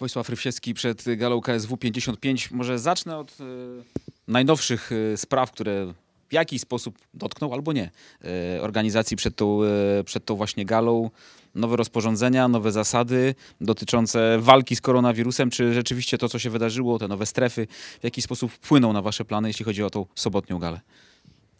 Wojsław Rywsiewski przed galą KSW 55. Może zacznę od e, najnowszych e, spraw, które w jakiś sposób dotknął albo nie e, organizacji przed tą, przed tą właśnie galą. Nowe rozporządzenia, nowe zasady dotyczące walki z koronawirusem. Czy rzeczywiście to, co się wydarzyło, te nowe strefy, w jakiś sposób wpłyną na Wasze plany, jeśli chodzi o tą sobotnią galę?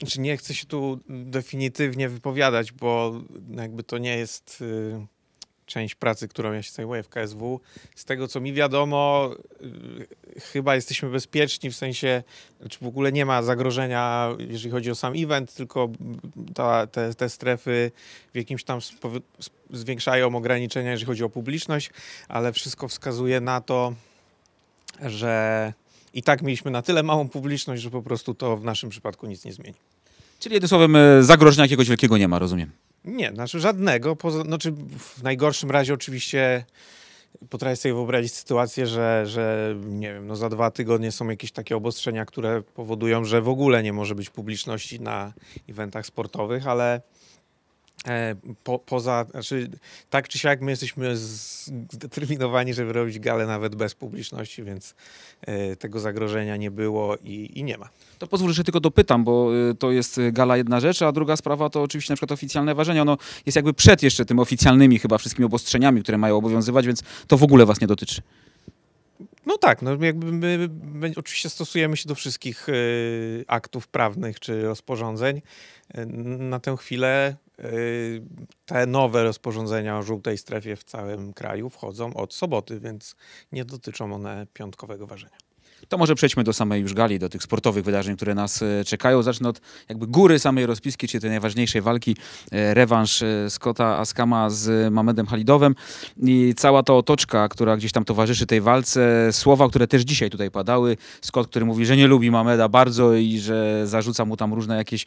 Znaczy nie chcę się tu definitywnie wypowiadać, bo jakby to nie jest y, część pracy, którą ja się zajmuję w KSW. Z tego, co mi wiadomo, y, chyba jesteśmy bezpieczni w sensie, czy znaczy w ogóle nie ma zagrożenia, jeżeli chodzi o sam event, tylko ta, te, te strefy w jakimś tam zwiększają ograniczenia, jeżeli chodzi o publiczność, ale wszystko wskazuje na to, że i tak mieliśmy na tyle małą publiczność, że po prostu to w naszym przypadku nic nie zmieni. Czyli jednym słowem, e, zagrożenia jakiegoś wielkiego nie ma, rozumiem. Nie, znaczy żadnego. Poza, znaczy w najgorszym razie oczywiście potrafię sobie wyobrazić sytuację, że, że nie wiem, no za dwa tygodnie są jakieś takie obostrzenia, które powodują, że w ogóle nie może być publiczności na eventach sportowych, ale E, po, poza, znaczy, tak czy siak my jesteśmy zdeterminowani, żeby robić galę nawet bez publiczności, więc e, tego zagrożenia nie było i, i, nie ma. To pozwól, że tylko dopytam, bo y, to jest gala jedna rzecz, a druga sprawa to oczywiście na przykład oficjalne ważenie. Ono jest jakby przed jeszcze tym oficjalnymi chyba wszystkimi obostrzeniami, które mają obowiązywać, więc to w ogóle was nie dotyczy. No tak, no jakby my, my oczywiście stosujemy się do wszystkich y, aktów prawnych czy rozporządzeń. E, na tę chwilę Yy, te nowe rozporządzenia o żółtej strefie w całym kraju wchodzą od soboty, więc nie dotyczą one piątkowego ważenia to może przejdźmy do samej już gali, do tych sportowych wydarzeń, które nas e, czekają. Zacznę od jakby góry samej rozpiski, czyli tej najważniejszej walki, e, rewanż e, Scotta Askama z Mamedem Halidowem i cała ta otoczka, która gdzieś tam towarzyszy tej walce, słowa, które też dzisiaj tutaj padały. Scott, który mówi, że nie lubi Mameda bardzo i że zarzuca mu tam różne jakieś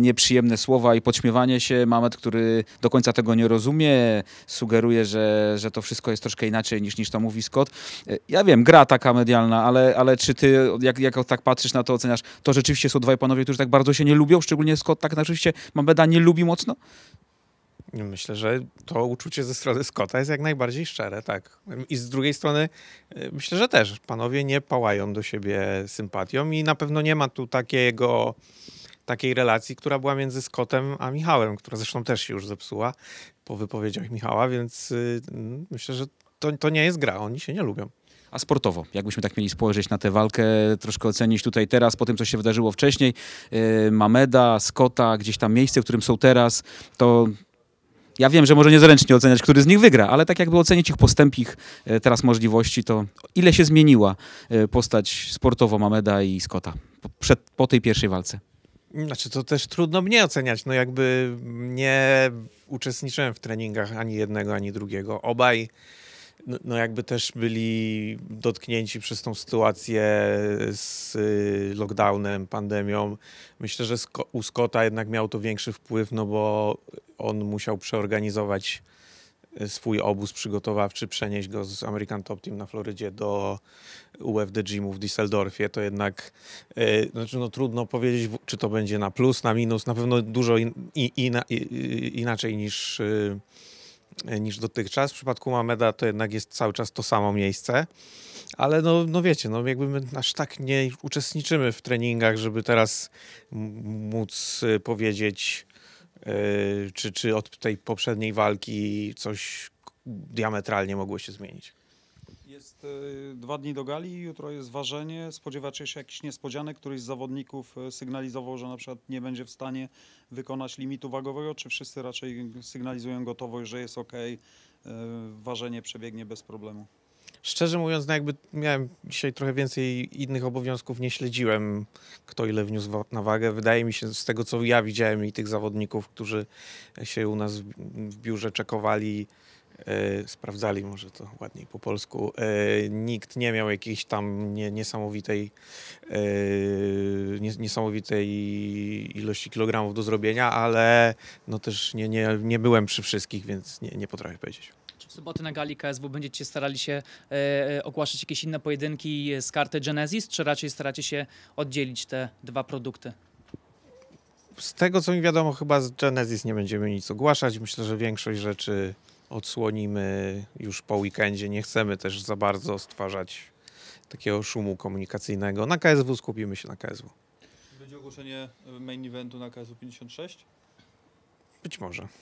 nieprzyjemne słowa i podśmiewanie się. Mamed, który do końca tego nie rozumie, sugeruje, że, że to wszystko jest troszkę inaczej niż, niż to mówi Scott. Ja wiem, gra taka medialna, ale ale, czy ty, jak, jak tak patrzysz na to, oceniasz, to rzeczywiście są dwaj panowie, którzy tak bardzo się nie lubią, szczególnie Scott tak oczywiście Mambeda nie lubi mocno? Myślę, że to uczucie ze strony Scotta jest jak najbardziej szczere, tak. I z drugiej strony y, myślę, że też panowie nie pałają do siebie sympatią i na pewno nie ma tu takiego takiej relacji, która była między Scottem a Michałem, która zresztą też się już zepsuła po wypowiedziach Michała, więc y, myślę, że to, to nie jest gra, oni się nie lubią a sportowo. Jakbyśmy tak mieli spojrzeć na tę walkę, troszkę ocenić tutaj teraz, po tym, co się wydarzyło wcześniej, yy, Mameda, Scotta, gdzieś tam miejsce, w którym są teraz, to ja wiem, że może niezręcznie oceniać, który z nich wygra, ale tak jakby ocenić ich postęp, ich y, teraz możliwości, to ile się zmieniła y, postać sportowo Mameda i Scotta po tej pierwszej walce? Znaczy, to też trudno mnie oceniać. No jakby nie uczestniczyłem w treningach ani jednego, ani drugiego. Obaj no, no, jakby też byli dotknięci przez tą sytuację z y, lockdownem, pandemią. Myślę, że u Scotta jednak miał to większy wpływ, no bo on musiał przeorganizować y, swój obóz przygotowawczy, przenieść go z American Top Team na Florydzie do UFD mu w Düsseldorfie, to jednak yy, znaczy no, trudno powiedzieć, czy to będzie na plus, na minus, na pewno dużo in, in, in, inaczej niż yy, E, niż dotychczas. W przypadku Mameda to jednak jest cały czas to samo miejsce. Ale no, no wiecie, no jakby my aż tak nie uczestniczymy w treningach, żeby teraz móc e, powiedzieć, yy, czy, czy od tej poprzedniej walki coś diametralnie mogło się zmienić. Jest y, dwa dni do gali, jutro jest ważenie. Spodziewacie się jakichś niespodzianek? Któryś z zawodników e, sygnalizował, że na przykład nie będzie w stanie wykonać limitu wagowego, czy wszyscy raczej sygnalizują gotowość, że jest ok, y, e, ważenie przebiegnie bez problemu? Szczerze mówiąc, no jakby miałem dzisiaj trochę więcej innych obowiązków, nie śledziłem, kto ile wniósł na wagę. Wydaje mi się, z tego co ja widziałem i tych zawodników, którzy się u nas w biurze czekowali, E, sprawdzali, może to ładniej po polsku. E, nikt nie miał jakiejś tam nie, niesamowitej, e, niesamowitej ilości kilogramów do zrobienia, ale no też nie, nie, nie byłem przy wszystkich, więc nie, nie potrafię powiedzieć. Czy w soboty na gali KSW będziecie starali się ogłaszać jakieś inne pojedynki z karty Genesis, czy raczej staracie się oddzielić te dwa produkty? Z tego co mi wiadomo, chyba z Genesis nie będziemy nic ogłaszać. Myślę, że większość rzeczy odsłonimy już po weekendzie. Nie chcemy też za bardzo stwarzać takiego szumu komunikacyjnego. Na KSW skupimy się na KSW. Będzie ogłoszenie main eventu na KSW 56? Być może.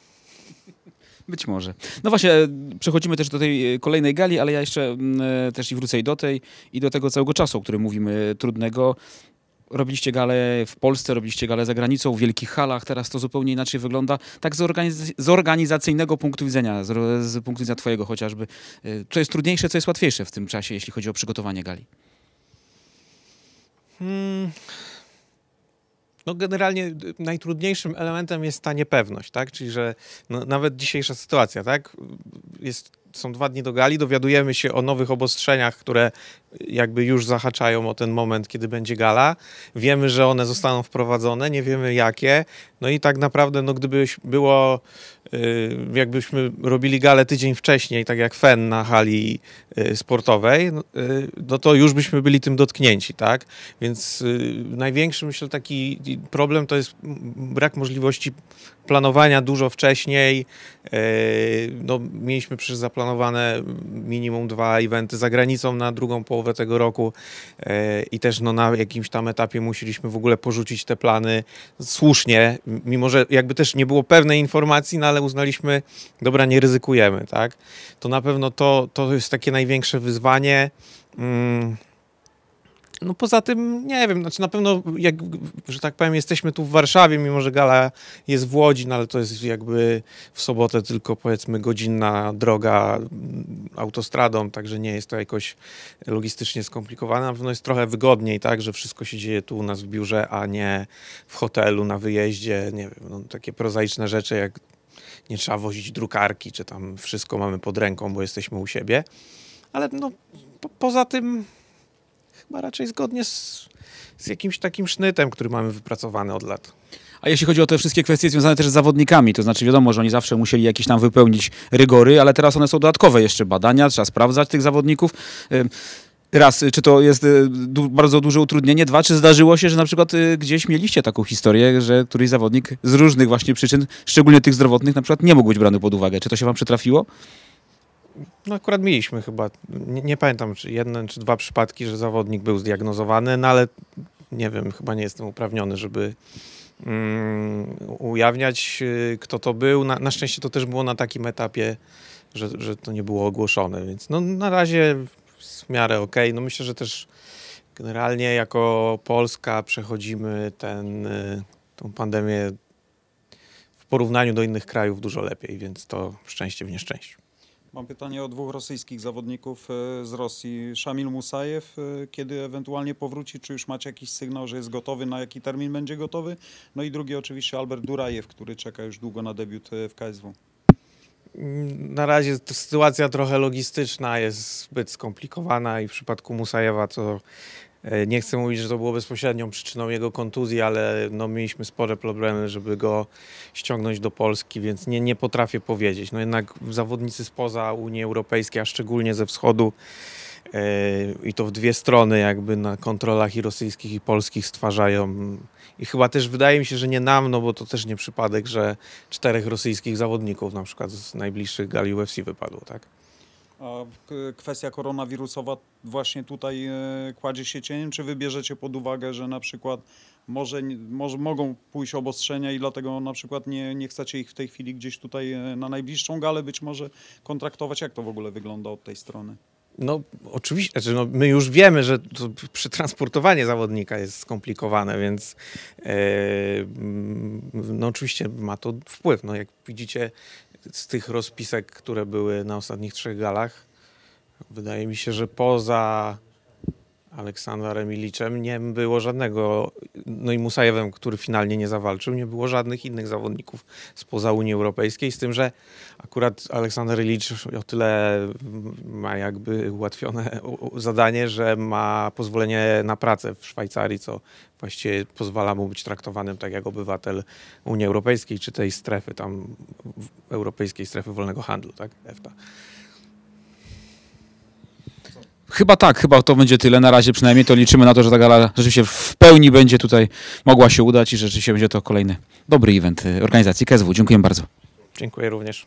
Być może. No właśnie, przechodzimy też do tej kolejnej gali, ale ja jeszcze mm, e, też i wrócę i do tej, i do tego całego czasu, o którym mówimy, trudnego robiliście gale w Polsce, robiliście gale za granicą, w wielkich halach, teraz to zupełnie inaczej wygląda. Tak z, organiz z organizacyjnego punktu widzenia, z, z, punktu widzenia twojego chociażby. Y, co jest trudniejsze, co jest łatwiejsze w tym czasie, jeśli chodzi o przygotowanie gali? Hmm. No generalnie y, najtrudniejszym elementem jest ta niepewność, tak? Czyli że no, nawet dzisiejsza sytuacja, tak? Jest są dwa dni do gali, dowiadujemy się o nowych obostrzeniach, które jakby już zahaczają o ten moment, kiedy będzie gala. Wiemy, że one zostaną wprowadzone, nie wiemy jakie. No i tak naprawdę, no gdyby było, y, jakbyśmy robili galę tydzień wcześniej, tak jak FEN na hali y, sportowej, no, y, no to już byśmy byli tym dotknięci, tak? Więc największy, myślę, taki problem to jest brak możliwości planowania dużo wcześniej. E, no, mieliśmy przecież zaplanowane minimum dwa eventy za granicą na drugą połowę tego roku e, i też no, na jakimś tam etapie musieliśmy w ogóle porzucić te plany słusznie, mimo że jakby też nie było pewnej informacji, no ale uznaliśmy, dobra, nie ryzykujemy, tak? To na pewno to, to jest takie największe wyzwanie. Mm no poza tym, nie wiem, znaczy na pewno, jak, że tak powiem, jesteśmy tu w Warszawie, mimo że gala jest w Łodzi, no ale to jest jakby w sobotę tylko powiedzmy godzinna droga mm, autostradą, także nie jest to jakoś logistycznie skomplikowane. Na pewno jest trochę wygodniej, tak, że wszystko się dzieje tu u nas w biurze, a nie w hotelu, na wyjeździe, nie wiem, no, takie prozaiczne rzeczy jak nie trzeba wozić drukarki, czy tam wszystko mamy pod ręką, bo jesteśmy u siebie. Ale no, po, poza tym chyba raczej zgodnie z, z jakimś takim sznytem, który mamy wypracowany od lat. A jeśli chodzi o te wszystkie kwestie związane też z zawodnikami, to znaczy wiadomo, że oni zawsze musieli jakieś tam wypełnić rygory, ale teraz one są dodatkowe jeszcze badania, trzeba sprawdzać tych zawodników. Raz, czy to jest y, bardzo duże utrudnienie? Dwa, czy zdarzyło się, że na przykład y, gdzieś mieliście taką historię, że któryś zawodnik z różnych właśnie przyczyn, szczególnie tych zdrowotnych, na przykład nie mógł być brany pod uwagę? Czy to się wam przytrafiło? no akurat mieliśmy chyba, nie, nie, pamiętam, czy jeden czy dwa przypadki, że zawodnik był zdiagnozowany, no ale nie wiem, chyba nie jestem uprawniony, żeby mm, ujawniać, y, kto to był. Na, na, szczęście to też było na takim etapie, że, że to nie było ogłoszone, więc no, na razie w miarę okej. Okay. No myślę, że też generalnie jako Polska przechodzimy ten, y, tą pandemię w porównaniu do innych krajów dużo lepiej, więc to szczęście w nieszczęściu. Mam pytanie o dwóch rosyjskich zawodników e, z Rosji. Szamil Musajew, e, kiedy ewentualnie powróci, czy już macie jakiś sygnał, że jest gotowy, na jaki termin będzie gotowy? No i drugi oczywiście Albert Durajew, który czeka już długo na debiut e, w KSW. Na razie sytuacja trochę logistyczna jest zbyt skomplikowana i w przypadku Musajewa to E, nie chcę mówić, że to było bezpośrednią przyczyną jego kontuzji, ale no, mieliśmy spore problemy, żeby go ściągnąć do Polski, więc nie, nie potrafię powiedzieć. No jednak zawodnicy spoza Unii Europejskiej, a szczególnie ze wschodu, yy, i to w dwie strony, jakby na kontrolach i rosyjskich, i polskich stwarzają. I chyba też wydaje mi się, że nie nam, no bo to też nie przypadek, że czterech rosyjskich zawodników na przykład z najbliższych gali UFC wypadło, tak? A kwestia koronawirusowa właśnie tutaj e, kładzie się cieniem? Czy wybierzecie pod uwagę, że na przykład może, może mogą pójść obostrzenia i dlatego na przykład nie, nie chcecie ich w tej chwili gdzieś tutaj e, na najbliższą galę być może kontraktować? Jak to w ogóle wygląda od tej strony? No oczywiście, znaczy, no, my już wiemy, że to przetransportowanie zawodnika jest skomplikowane, więc e, no oczywiście ma to wpływ. No, jak widzicie, z tych rozpisek, które były na ostatnich trzech galach, wydaje mi się, że poza Aleksandrem Remiliczem, nie było żadnego, no i Musajewem, który finalnie nie zawalczył, nie było żadnych innych zawodników spoza Unii Europejskiej, z tym, że akurat Aleksander Relicz o tyle ma jakby ułatwione zadanie, że ma pozwolenie na pracę w Szwajcarii, co właściwie pozwala mu być traktowanym tak jak obywatel Unii Europejskiej, czy tej strefy tam, europejskiej strefy wolnego handlu, tak, EFTA. Chyba tak, chyba to będzie tyle. Na razie przynajmniej to liczymy na to, że ta gala rzeczywiście w pełni będzie tutaj mogła się udać i że rzeczywiście będzie to kolejny dobry event y, organizacji KSW. Dziękuję bardzo. Dziękuję również.